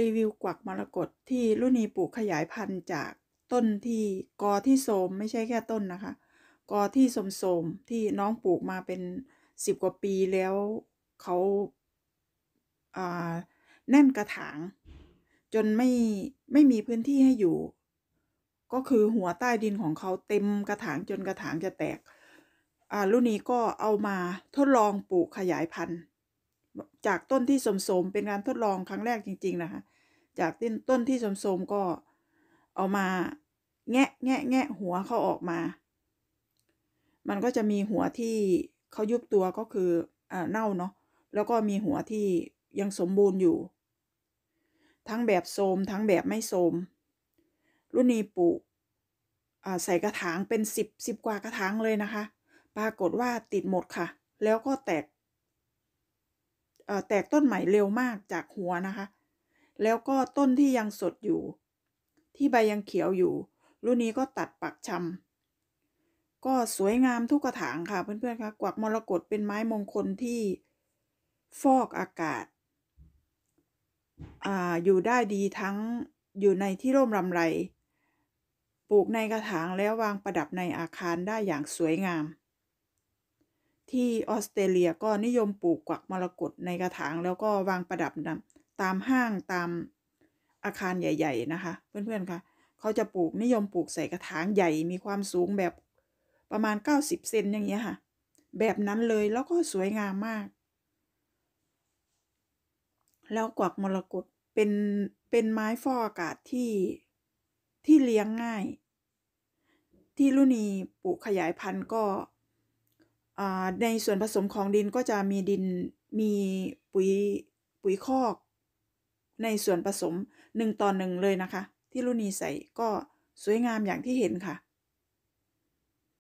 รีวิวกวักมรกตที่รุ่นีปลูกขยายพันธุ์จากต้นที่กอที่โสมไม่ใช่แค่ต้นนะคะ กอที่โสมที่น้องปลูกมาเป็นสิบกว่าปีแล้วเขาแน่นกระถาง จนไม่ไม่มีพื้นที่ให้อยู่ ก็คือหัวใต้ดินของเขาเต็มกระถางจนกระถางจะแตกรุ่นนี้ก็เอามาทดลองปลูกขยายพันธุ์จากต้นที่สมสมเป็นการทดลองครั้งแรกจริงๆนะคะ จากต้นที่สมสมก็เอามาแงะแงะแงะหัวเขาออกมา มันก็จะมีหัวที่เขายุบตัวก็คืออ่เน่าเนาะแล้วก็มีหัวที่ยังสมบูรณ์อยู่ ทั้งแบบโสมทั้งแบบไม่โสมรุ่นนี้ปลูกใส่กระถางเป็นสิบสิบกว่ากระถางเลยนะคะ ปรากฏว่าติดหมดค่ะ แล้วก็แตกแตกต้นใหม่เร็วมากจากหัวนะคะ แล้วก็ต้นที่ยังสดอยู่ ที่ใบยังเขียวอยู่ รุ่นนี้ก็ตัดปักชำ ก็สวยงามทุกกระถาง ค่ะเพื่อนๆค่ะกวักมรกตเป็นไม้มงคลที่ฟอกอากาศอาอยู่ได้ดีทั้งอยู่ในที่ร่มรำไร ปลูกในกระถางแล้ววางประดับในอาคารได้อย่างสวยงามที่ออสเตรเลียก็นิยมปลูกกวักมรกตในกระถาง แล้วก็วางประดับนะตามห้างตามอาคารใหญ่ ๆ นะคะ เพื่อนๆค่ะ เขาจะปลูกนิยมปลูกใส่กระถางใหญ่มีความสูงแบบประมาณ 90เซนอย่างเงี้ยค่ะแบบนั้นเลยแล้วก็สวยงามมาก แล้วกวักมรกตเป็นเป็นไม้ฟอกอากาศที่ที่เลี้ยงง่าย ที่ลุนีปลูกขยายพันธุ์ก็ในส่วนผสมของดินก็จะมีดินมีปุ๋ยปุ๋ยคอกในส่วนผสม 1ต่อหนึ่งเลยนะคะที่ลุนีใส่ก็สวยงามอย่างที่เห็นค่ะ